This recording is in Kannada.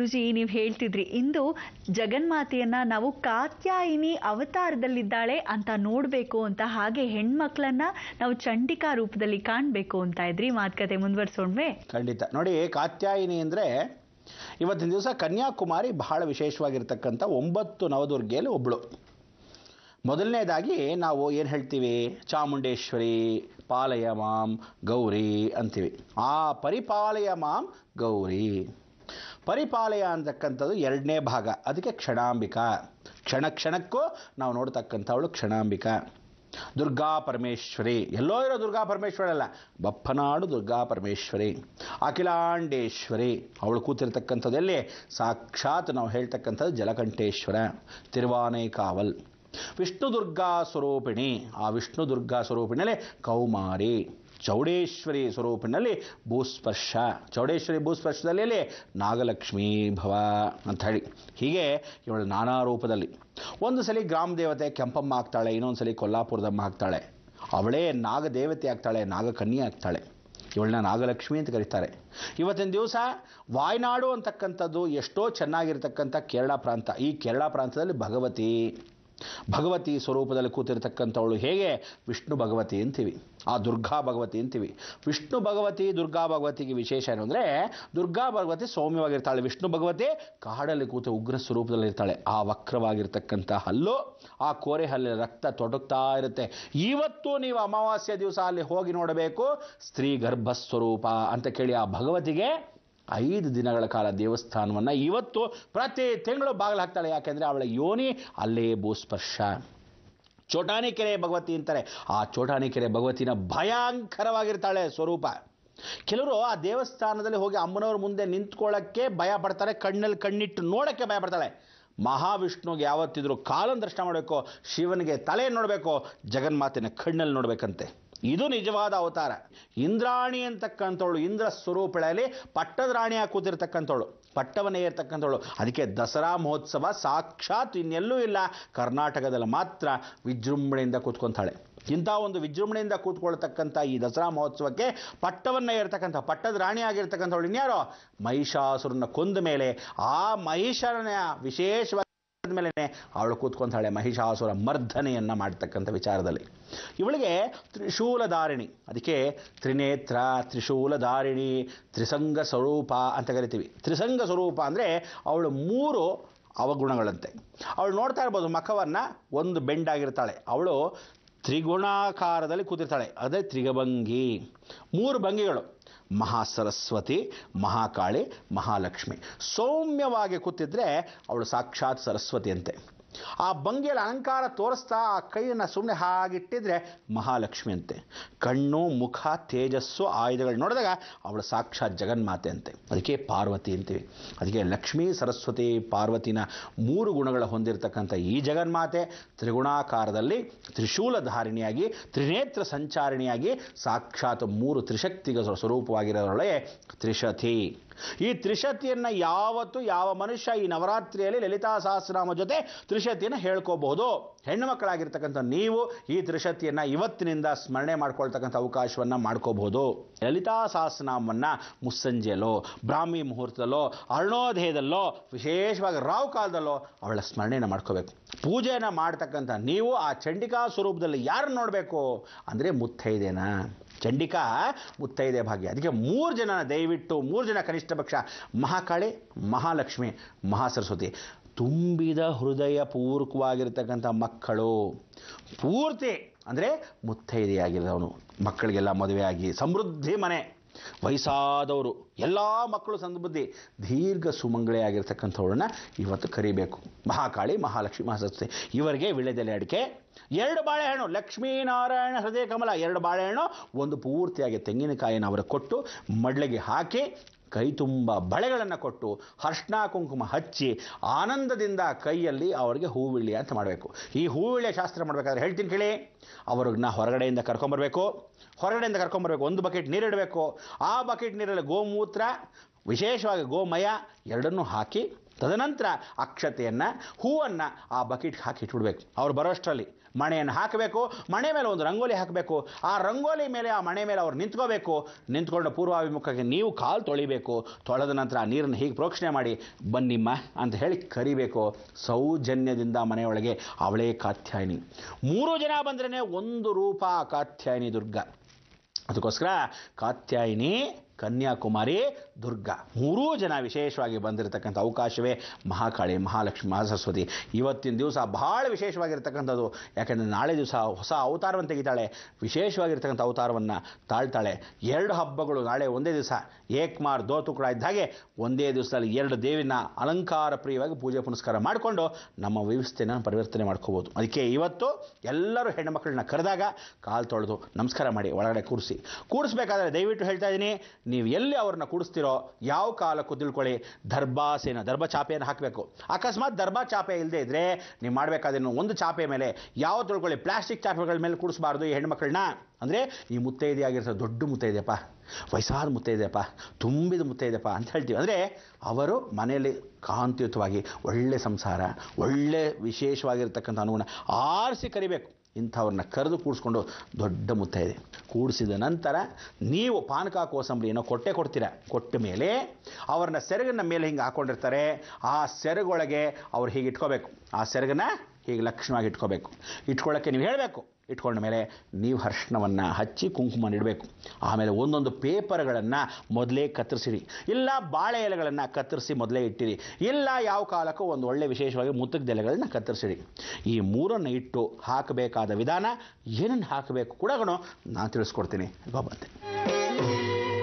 ಗುರುಜಿ ನೀವು ಹೇಳ್ತಿದ್ರಿ ಇಂದು ಜಗನ್ಮಾತೆಯನ್ನ ನಾವು ಕಾತ್ಯಾಯಿನಿ ಅವತಾರದಲ್ಲಿದ್ದಾಳೆ ಅಂತ ನೋಡಬೇಕು ಅಂತ ಹಾಗೆ ಹೆಣ್ಮಕ್ಳನ್ನ ನಾವು ಚಂಡಿಕಾ ರೂಪದಲ್ಲಿ ಕಾಣಬೇಕು ಅಂತ ಇದ್ರಿ ಮಾತುಕತೆ ಮುಂದುವರ್ಸೋಣ್ವೆ ಖಂಡಿತ ನೋಡಿ ಕಾತ್ಯಾಯಿನಿ ಅಂದರೆ ಇವತ್ತಿನ ದಿವಸ ಕನ್ಯಾಕುಮಾರಿ ಬಹಳ ವಿಶೇಷವಾಗಿರ್ತಕ್ಕಂಥ ಒಂಬತ್ತು ನವದುರ್ಗೆಯಲ್ಲಿ ಒಬ್ಬಳು ಮೊದಲನೇದಾಗಿ ನಾವು ಏನು ಹೇಳ್ತೀವಿ ಚಾಮುಂಡೇಶ್ವರಿ ಪಾಲಯ ಮಾಂ ಗೌರಿ ಅಂತೀವಿ ಆ ಪರಿಪಾಲಯ ಮಾಂ ಗೌರಿ ಪರಿಪಾಲಯ ಅಂತಕ್ಕಂಥದ್ದು ಎರಡನೇ ಭಾಗ ಅದಕ್ಕೆ ಕ್ಷಣಾಂಬಿಕ ಕ್ಷಣ ಕ್ಷಣಕ್ಕೂ ನಾವು ನೋಡ್ತಕ್ಕಂಥವಳು ಕ್ಷಣಾಂಬಿಕ ದುರ್ಗಾ ಪರಮೇಶ್ವರಿ ಎಲ್ಲೋ ಇರೋ ದುರ್ಗಾ ಅಲ್ಲ ಬಪ್ಪನಾಡು ದುರ್ಗಾ ಪರಮೇಶ್ವರಿ ಅಖಿಲಾಂಡೇಶ್ವರಿ ಅವಳು ಕೂತಿರ್ತಕ್ಕಂಥದ್ದಲ್ಲಿ ಸಾಕ್ಷಾತ್ ನಾವು ಹೇಳ್ತಕ್ಕಂಥದ್ದು ಜಲಕಂಠೇಶ್ವರ ಕಾವಲ್ ವಿಷ್ಣು ದುರ್ಗಾ ಸ್ವರೂಪಿಣಿ ಆ ವಿಷ್ಣು ದುರ್ಗಾ ಸ್ವರೂಪಿಣಿಯಲ್ಲೇ ಕೌಮಾರಿ ಚೌಡೇಶ್ವರಿ ಸ್ವರೂಪಿನಲ್ಲಿ ಭೂಸ್ಪರ್ಶ ಚೌಡೇಶ್ವರಿ ಭೂಸ್ಪರ್ಶದಲ್ಲಿ ನಾಗಲಕ್ಷ್ಮೀ ಭವ ಅಂತ ಹೇಳಿ ಹೀಗೆ ಇವಳು ನಾನಾ ರೂಪದಲ್ಲಿ ಒಂದು ಸಲ ಗ್ರಾಮ ದೇವತೆ ಕೆಂಪಮ್ಮ ಆಗ್ತಾಳೆ ಇನ್ನೊಂದು ಸಲ ಕೊಲ್ಲಾಪುರದಮ್ಮ ಆಗ್ತಾಳೆ ಅವಳೇ ನಾಗದೇವತೆ ಆಗ್ತಾಳೆ ನಾಗಕನ್ಯೆ ಆಗ್ತಾಳೆ ಇವಳನ್ನ ನಾಗಲಕ್ಷ್ಮಿ ಅಂತ ಕರೀತಾರೆ ಇವತ್ತಿನ ದಿವಸ ವಾಯ್ನಾಡು ಅಂತಕ್ಕಂಥದ್ದು ಎಷ್ಟೋ ಚೆನ್ನಾಗಿರ್ತಕ್ಕಂಥ ಕೇರಳ ಪ್ರಾಂತ ಈ ಕೇರಳ ಪ್ರಾಂತದಲ್ಲಿ ಭಗವತಿ ಭಗವತಿ ಸ್ವರೂಪದಲ್ಲಿ ಕೂತಿರ್ತಕ್ಕಂಥವಳು ಹೇಗೆ ವಿಷ್ಣು ಭಗವತಿ ಅಂತೀವಿ ಆ ದುರ್ಗಾ ಭಗವತಿ ಅಂತೀವಿ ವಿಷ್ಣು ಭಗವತಿ ದುರ್ಗಾ ಭಗವತಿಗೆ ವಿಶೇಷ ಏನು ಅಂದರೆ ದುರ್ಗಾ ಭಗವತಿ ಸೌಮ್ಯವಾಗಿರ್ತಾಳೆ ವಿಷ್ಣು ಭಗವತಿ ಕಾಡಲ್ಲಿ ಕೂತು ಉಗ್ರ ಸ್ವರೂಪದಲ್ಲಿ ಇರ್ತಾಳೆ ಆ ವಕ್ರವಾಗಿರ್ತಕ್ಕಂಥ ಹಲ್ಲು ಆ ಕೋರೆ ಹಲ್ಲಿನ ರಕ್ತ ತೊಡಗ್ತಾ ಇರುತ್ತೆ ಇವತ್ತು ನೀವು ಅಮಾವಾಸ್ಯ ದಿವಸ ಅಲ್ಲಿ ಹೋಗಿ ನೋಡಬೇಕು ಸ್ತ್ರೀ ಗರ್ಭಸ್ವರೂಪ ಅಂತ ಕೇಳಿ ಆ ಭಗವತಿಗೆ ಐದು ದಿನಗಳ ಕಾಲ ದೇವಸ್ಥಾನವನ್ನು ಇವತ್ತು ಪ್ರತಿ ತಿಂಗಳು ಬಾಗಿಲು ಹಾಕ್ತಾಳೆ ಯಾಕೆಂದರೆ ಅವಳ ಯೋನಿ ಅಲ್ಲೇ ಭೂಸ್ಪರ್ಶ ಚೋಟಾಣಿಕೆರೆ ಭಗವತಿ ಅಂತಾರೆ ಆ ಚೋಟಾಣಿಕೆರೆ ಭಗವತಿನ ಭಯಂಕರವಾಗಿರ್ತಾಳೆ ಸ್ವರೂಪ ಕೆಲವರು ಆ ದೇವಸ್ಥಾನದಲ್ಲಿ ಹೋಗಿ ಅಮ್ಮನವ್ರ ಮುಂದೆ ನಿಂತ್ಕೊಳ್ಳೋಕ್ಕೆ ಭಯ ಪಡ್ತಾರೆ ಕಣ್ಣಲ್ಲಿ ಕಣ್ಣಿಟ್ಟು ನೋಡೋಕ್ಕೆ ಭಯ ಪಡ್ತಾಳೆ ಮಹಾವಿಷ್ಣುಗೆ ಯಾವತ್ತಿದ್ರೂ ಕಾಲನ ದರ್ಶನ ಮಾಡಬೇಕು ಶಿವನಿಗೆ ತಲೆ ನೋಡಬೇಕು ಜಗನ್ಮಾತಿನ ಕಣ್ಣಲ್ಲಿ ನೋಡಬೇಕಂತೆ ಇದು ನಿಜವಾದ ಅವತಾರ ಇಂದ್ರಾಣಿ ಅಂತಕ್ಕಂಥವಳು ಇಂದ್ರ ಸ್ವರೂಪಗಳಲ್ಲಿ ಪಟ್ಟದ ರಾಣಿ ಕೂತಿರ್ತಕ್ಕಂಥವಳು ಪಟ್ಟವನೇ ಇರ್ತಕ್ಕಂಥವಳು ಅದಕ್ಕೆ ದಸರಾ ಮಹೋತ್ಸವ ಸಾಕ್ಷಾತ್ ಇನ್ನೆಲ್ಲೂ ಇಲ್ಲ ಕರ್ನಾಟಕದಲ್ಲಿ ಮಾತ್ರ ವಿಜೃಂಭಣೆಯಿಂದ ಕೂತ್ಕೊಂತಾಳೆ ಇಂಥ ಒಂದು ವಿಜೃಂಭಣೆಯಿಂದ ಕೂತ್ಕೊಳ್ತಕ್ಕಂಥ ಈ ದಸರಾ ಮಹೋತ್ಸವಕ್ಕೆ ಪಟ್ಟವನ್ನ ಇರ್ತಕ್ಕಂಥ ಪಟ್ಟದ ರಾಣಿ ಆಗಿರ್ತಕ್ಕಂಥವಳು ಇನ್ಯಾರೋ ಮಹಿಷಾಸುರನ ಕೊಂದ ಮೇಲೆ ಆ ಮಹಿಷರನ ವಿಶೇಷವಾಗಿ ಮೇಲೆ ಅವಳು ಕೂತ್ಕೊಂತಾಳೆ ಮಹಿಷಾಸುರ ಮರ್ಧನೆಯನ್ನು ಮಾಡ್ತಕ್ಕಂಥ ವಿಚಾರದಲ್ಲಿ ಇವಳಿಗೆ ತ್ರಿಶೂಲಧಾರಿಣಿ ಅದಕ್ಕೆ ತ್ರಿನೇತ್ರ ತ್ರಿಶೂಲಧಾರಿಣಿ ತ್ರಿಸಂಗ ಸ್ವರೂಪ ಅಂತ ಕರಿತೀವಿ ತ್ರಿಸಂಗ ಸ್ವರೂಪ ಅಂದರೆ ಅವಳು ಮೂರು ಅವಗುಣಗಳಂತೆ ಅವಳು ನೋಡ್ತಾ ಇರ್ಬೋದು ಮಖವನ್ನು ಒಂದು ಬೆಂಡಾಗಿರ್ತಾಳೆ ಅವಳು ತ್ರಿಗುಣಾಕಾರದಲ್ಲಿ ಕೂತಿರ್ತಾಳೆ ಅದೇ ತ್ರಿಗಭಂಗಿ ಮೂರು ಭಂಗಿಗಳು ಮಹಾಸರಸ್ವತಿ ಮಹಾಕಾಳಿ ಮಹಾಲಕ್ಷ್ಮಿ ಸೌಮ್ಯವಾಗಿ ಕೂತಿದ್ರೆ ಅವಳು ಸಾಕ್ಷಾತ್ ಸರಸ್ವತಿಯಂತೆ ಆ ಭಂಗಿಯಲ್ಲಿ ಅಲಂಕಾರ ತೋರಿಸ್ತಾ ಆ ಕೈಯನ್ನು ಸುಮ್ಮನೆ ಹಾಗಿಟ್ಟಿದ್ರೆ ಮಹಾಲಕ್ಷ್ಮಿ ಅಂತೆ ಕಣ್ಣು ಮುಖ ತೇಜಸ್ಸು ಆಯುಧಗಳು ನೋಡಿದಾಗ ಅವಳು ಸಾಕ್ಷಾತ್ ಜಗನ್ಮಾತೆ ಅಂತೆ ಅದಕ್ಕೆ ಪಾರ್ವತಿ ಅಂತೀವಿ ಅದಕ್ಕೆ ಲಕ್ಷ್ಮೀ ಸರಸ್ವತಿ ಪಾರ್ವತಿನ ಮೂರು ಗುಣಗಳ ಹೊಂದಿರತಕ್ಕಂಥ ಈ ಜಗನ್ಮಾತೆ ತ್ರಿಗುಣಾಕಾರದಲ್ಲಿ ತ್ರಿಶೂಲಧಾರಿಣಿಯಾಗಿ ತ್ರಿನೇತ್ರ ಸಂಚಾರಿಣಿಯಾಗಿ ಸಾಕ್ಷಾತ್ ಮೂರು ತ್ರಿಶಕ್ತಿಗ ಸ್ವರೂಪವಾಗಿರೋದರೊಳಗೆ ತ್ರಿಶತಿ ಈ ತ್ರಿಶತಿಯನ್ನು ಯಾವತ್ತು ಯಾವ ಮನುಷ್ಯ ಈ ನವರಾತ್ರಿಯಲ್ಲಿ ಲಲಿತಾ ಸಹಸ್ರನಾಮ ಜೊತೆ ತ್ರಿಶತಿಯನ್ನು ಹೇಳ್ಕೋಬಹುದು ಹೆಣ್ಣು ಮಕ್ಕಳಾಗಿರ್ತಕ್ಕಂಥ ನೀವು ಈ ತ್ರಿಶತಿಯನ್ನು ಇವತ್ತಿನಿಂದ ಸ್ಮರಣೆ ಮಾಡ್ಕೊಳ್ತಕ್ಕಂಥ ಅವಕಾಶವನ್ನು ಮಾಡ್ಕೋಬಹುದು ಲಲಿತಾ ಸಹಸ್ರನಾಮವನ್ನು ಮುಸ್ಸಂಜೆಯಲ್ಲೋ ಬ್ರಾಹ್ಮಿ ಮುಹೂರ್ತದಲ್ಲೋ ಅರುಣೋದಯದಲ್ಲೋ ವಿಶೇಷವಾಗಿ ರಾವ್ ಕಾಲದಲ್ಲೋ ಅವಳ ಸ್ಮರಣೆಯನ್ನು ಮಾಡ್ಕೋಬೇಕು ಪೂಜೆಯನ್ನು ಮಾಡ್ತಕ್ಕಂಥ ನೀವು ಆ ಚಂಡಿಕಾ ಸ್ವರೂಪದಲ್ಲಿ ಯಾರನ್ನು ನೋಡಬೇಕು ಅಂದರೆ ಮುತ್ತೈದೇನಾ ಚಂಡಿಕಾ ಮುತ್ತೈದೆ ಭಾಗ್ಯ ಅದಕ್ಕೆ ಮೂರು ಜನ ದಯವಿಟ್ಟು ಮೂರು ಜನ ಕನಿಷ್ಠ ಪಕ್ಷ ಮಹಾಕಾಳಿ ಮಹಾಲಕ್ಷ್ಮಿ ಮಹಾಸರಸ್ವತಿ ತುಂಬಿದ ಹೃದಯ ಪೂರ್ವಕವಾಗಿರ್ತಕ್ಕಂಥ ಮಕ್ಕಳು ಪೂರ್ತಿ ಅಂದರೆ ಮುತ್ತೈದೆಯಾಗಿರೋನು ಮಕ್ಕಳಿಗೆಲ್ಲ ಮದುವೆಯಾಗಿ ಸಮೃದ್ಧಿ ಮನೆ ವಯಸ್ಸಾದವರು ಎಲ್ಲ ಮಕ್ಕಳು ಸಂದಬುದ್ಧಿ ದೀರ್ಘ ಸುಮಂಗಳೆ ಆಗಿರ್ತಕ್ಕಂಥವ್ರನ್ನ ಇವತ್ತು ಕರಿಬೇಕು ಮಹಾಕಾಳಿ ಮಹಾಲಕ್ಷ್ಮಿ ಮಹಾಸಸ್ತಿ ಇವರಿಗೆ ವಿಳೆದೆಲೆ ಅಡಿಕೆ ಎರಡು ಬಾಳೆಹಣ್ಣು ಲಕ್ಷ್ಮೀನಾರಾಯಣ ಹೃದಯ ಕಮಲ ಎರಡು ಬಾಳೆಹಣ್ಣು ಒಂದು ಪೂರ್ತಿಯಾಗಿ ತೆಂಗಿನಕಾಯಿನ ಅವರ ಕೊಟ್ಟು ಮಡ್ಲಿಗೆ ಹಾಕಿ ಕೈ ತುಂಬ ಬಳೆಗಳನ್ನು ಕೊಟ್ಟು ಹರ್ಷಣ ಕುಂಕುಮ ಹಚ್ಚಿ ಆನಂದದಿಂದ ಕೈಯಲ್ಲಿ ಅವರಿಗೆ ಹೂವಿಳ್ಳಿ ಅಂತ ಮಾಡಬೇಕು ಈ ಹೂವಿಳ್ಳಿಯ ಶಾಸ್ತ್ರ ಮಾಡಬೇಕಾದ್ರೆ ಹೇಳ್ತೀನಿ ಕೇಳಿ ಅವ್ರನ್ನ ಹೊರಗಡೆಯಿಂದ ಕರ್ಕೊಂಬರಬೇಕು ಹೊರಗಡೆಯಿಂದ ಕರ್ಕೊಂಬರಬೇಕು ಒಂದು ಬಕೆಟ್ ನೀರಿಡಬೇಕು ಆ ಬಕೆಟ್ ನೀರಲ್ಲಿ ಗೋಮೂತ್ರ ವಿಶೇಷವಾಗಿ ಗೋಮಯ ಎರಡನ್ನೂ ಹಾಕಿ ತದನಂತರ ಅಕ್ಷತೆಯನ್ನು ಹೂವನ್ನು ಆ ಬಕೆಟ್ಗೆ ಹಾಕಿ ಇಟ್ಬಿಡ್ಬೇಕು ಅವ್ರು ಬರೋಷ್ಟರಲ್ಲಿ ಮಣೆಯನ್ನು ಹಾಕಬೇಕು ಮಣೆ ಮೇಲೆ ಒಂದು ರಂಗೋಲಿ ಹಾಕಬೇಕು ಆ ರಂಗೋಲಿ ಮೇಲೆ ಆ ಮಣೆ ಮೇಲೆ ಅವ್ರು ನಿಂತ್ಕೋಬೇಕು ನಿಂತ್ಕೊಂಡು ಪೂರ್ವಾಭಿಮುಖಕ್ಕೆ ನೀವು ಕಾಲು ತೊಳಿಬೇಕು ತೊಳೆದ ನಂತರ ಆ ನೀರನ್ನು ಹೀಗೆ ಪ್ರೋಕ್ಷಣೆ ಮಾಡಿ ಬನ್ನಿಮ್ಮ ಅಂತ ಹೇಳಿ ಕರಿಬೇಕು ಸೌಜನ್ಯದಿಂದ ಮನೆಯೊಳಗೆ ಅವಳೇ ಕಾತ್ಯಾಯಿನಿ ಮೂರು ಜನ ಬಂದ್ರೇ ಒಂದು ರೂಪ ಕಾತ್ಯಾಯಿನಿ ದುರ್ಗ ಅದಕ್ಕೋಸ್ಕರ ಕಾತ್ಯಾಯಿನಿ ಕನ್ಯಾಕುಮಾರಿ ದುರ್ಗಾ ಮೂರೂ ಜನ ವಿಶೇಷವಾಗಿ ಬಂದಿರತಕ್ಕಂಥ ಅವಕಾಶವೇ ಮಹಾಕಾಳಿ ಮಹಾಲಕ್ಷ್ಮಿ ಮಹಾಸರಸ್ವತಿ ಇವತ್ತಿನ ದಿವಸ ಬಹಳ ವಿಶೇಷವಾಗಿರ್ತಕ್ಕಂಥದ್ದು ಯಾಕೆಂದರೆ ನಾಳೆ ದಿವಸ ಹೊಸ ಅವತಾರವನ್ನು ತೆಗಿತಾಳೆ ವಿಶೇಷವಾಗಿರ್ತಕ್ಕಂಥ ಅವತಾರವನ್ನು ತಾಳ್ತಾಳೆ ಎರಡು ಹಬ್ಬಗಳು ನಾಳೆ ಒಂದೇ ದಿವಸ ಏಕ್ಮಾರ್ ದೋತುಕುಡ ತುಕುಡ ಇದ್ದ ಹಾಗೆ ಒಂದೇ ದಿವಸದಲ್ಲಿ ಎರಡು ದೇವಿನ ಅಲಂಕಾರ ಪ್ರಿಯವಾಗಿ ಪೂಜೆ ಪುನಸ್ಕಾರ ಮಾಡಿಕೊಂಡು ನಮ್ಮ ವ್ಯವಸ್ಥೆಯನ್ನು ಪರಿವರ್ತನೆ ಮಾಡ್ಕೋಬೋದು ಅದಕ್ಕೆ ಇವತ್ತು ಎಲ್ಲರೂ ಹೆಣ್ಣುಮಕ್ಕಳನ್ನ ಕರೆದಾಗ ಕಾಲು ತೊಳೆದು ನಮಸ್ಕಾರ ಮಾಡಿ ಒಳಗಡೆ ಕೂರಿಸಿ ಕೂರಿಸ್ಬೇಕಾದ್ರೆ ದಯವಿಟ್ಟು ಹೇಳ್ತಾ ಇದ್ದೀನಿ ನೀವು ಎಲ್ಲಿ ಅವ್ರನ್ನ ಕೂಡಿಸ್ತಿರೋ ಯಾವ ಕಾಲಕ್ಕೂ ತಿಳ್ಕೊಳ್ಳಿ ದರ್ಭಾಸೇನ ದರ್ಭ ಚಾಪೆಯನ್ನು ಹಾಕಬೇಕು ಅಕಸ್ಮಾತ್ ದರ್ಭ ಚಾಪೆ ಇಲ್ಲದೆ ಇದ್ದರೆ ನೀವು ಮಾಡಬೇಕಾದೇನು ಒಂದು ಚಾಪೆ ಮೇಲೆ ಯಾವ ತಿಳ್ಕೊಳ್ಳಿ ಪ್ಲಾಸ್ಟಿಕ್ ಚಾಪೆಗಳ ಮೇಲೆ ಕೂಡಿಸಬಾರ್ದು ಈ ಹೆಣ್ಮಕ್ಳನ್ನ ಅಂದರೆ ಈ ಆಗಿರ್ತಾರೆ ದೊಡ್ಡ ಮುತ್ತೈದೆಯಪ್ಪ ವಯಸ್ಸಾದ ಮುತ್ತೈದೆಯಪ್ಪ ತುಂಬಿದ ಮುತ್ತೈದೆಯಪ್ಪ ಅಂತ ಹೇಳ್ತೀವಿ ಅಂದರೆ ಅವರು ಮನೆಯಲ್ಲಿ ಕಾಂತಿಯುತವಾಗಿ ಒಳ್ಳೆ ಸಂಸಾರ ಒಳ್ಳೆ ವಿಶೇಷವಾಗಿರ್ತಕ್ಕಂಥ ಅನುಗುಣ ಆರಿಸಿ ಕರಿಬೇಕು ಇಂಥವ್ರನ್ನ ಕರೆದು ಕೂಡಿಸ್ಕೊಂಡು ದೊಡ್ಡ ಮುತ್ತ ಇದೆ ಕೂಡಿಸಿದ ನಂತರ ನೀವು ಪಾನಕ ಏನೋ ಕೊಟ್ಟೆ ಕೊಡ್ತೀರ ಕೊಟ್ಟ ಮೇಲೆ ಅವ್ರನ್ನ ಸೆರಗನ್ನ ಮೇಲೆ ಹಿಂಗೆ ಹಾಕ್ಕೊಂಡಿರ್ತಾರೆ ಆ ಸೆರಗೊಳಗೆ ಅವ್ರು ಹೀಗೆ ಇಟ್ಕೋಬೇಕು ಆ ಸೆರಗನ್ನ ಹೀಗೆ ಲಕ್ಷ್ಮವಾಗಿ ಇಟ್ಕೋಬೇಕು ಇಟ್ಕೊಳ್ಳೋಕ್ಕೆ ನೀವು ಹೇಳಬೇಕು ಇಟ್ಕೊಂಡ ಮೇಲೆ ನೀವು ಹರ್ಷಣವನ್ನು ಹಚ್ಚಿ ಕುಂಕುಮ ಇಡಬೇಕು ಆಮೇಲೆ ಒಂದೊಂದು ಪೇಪರ್ಗಳನ್ನು ಮೊದಲೇ ಕತ್ತರಿಸಿರಿ ಇಲ್ಲ ಬಾಳೆ ಎಲೆಗಳನ್ನು ಕತ್ತರಿಸಿ ಮೊದಲೇ ಇಟ್ಟಿರಿ ಇಲ್ಲ ಯಾವ ಕಾಲಕ್ಕೂ ಒಂದು ಒಳ್ಳೆ ವಿಶೇಷವಾಗಿ ಮುತ್ತಗ್ದೆಲೆಗಳನ್ನು ಕತ್ತರಿಸಿಡಿ ಈ ಮೂರನ್ನು ಇಟ್ಟು ಹಾಕಬೇಕಾದ ವಿಧಾನ ಏನನ್ನು ಹಾಕಬೇಕು ಕೂಡ ನಾನು ತಿಳಿಸ್ಕೊಡ್ತೀನಿ ಬಂತೆ